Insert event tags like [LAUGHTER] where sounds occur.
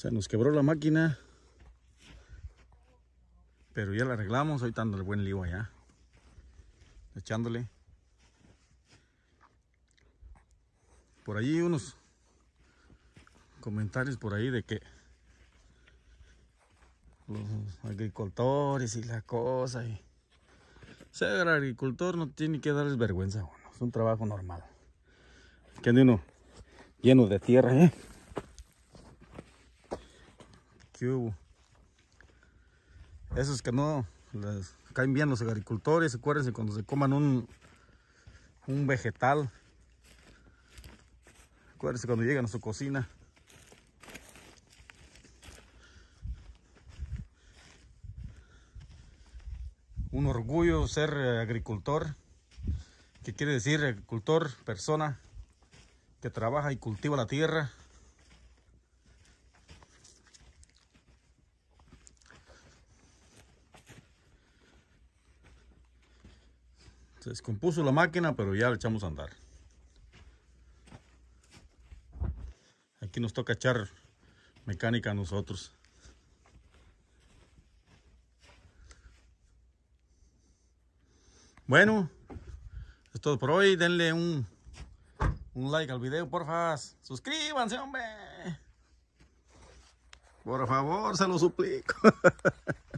Se nos quebró la máquina. Pero ya la arreglamos. Ahorita el buen lío allá. Echándole. Por allí unos comentarios por ahí de que los agricultores y la cosa ser agricultor no tiene que darles vergüenza es un trabajo normal. Que ande uno lleno de tierra, ¿eh? eso es Esos que no caen bien los agricultores, acuérdense cuando se coman un, un vegetal. Acuérdense cuando llegan a su cocina. Un orgullo ser agricultor, que quiere decir agricultor, persona que trabaja y cultiva la tierra Se descompuso la máquina, pero ya la echamos a andar. Aquí nos toca echar mecánica a nosotros. Bueno, es todo por hoy. Denle un, un like al video, porfa. Suscríbanse, hombre. Por favor, se lo suplico. [LAUGHS]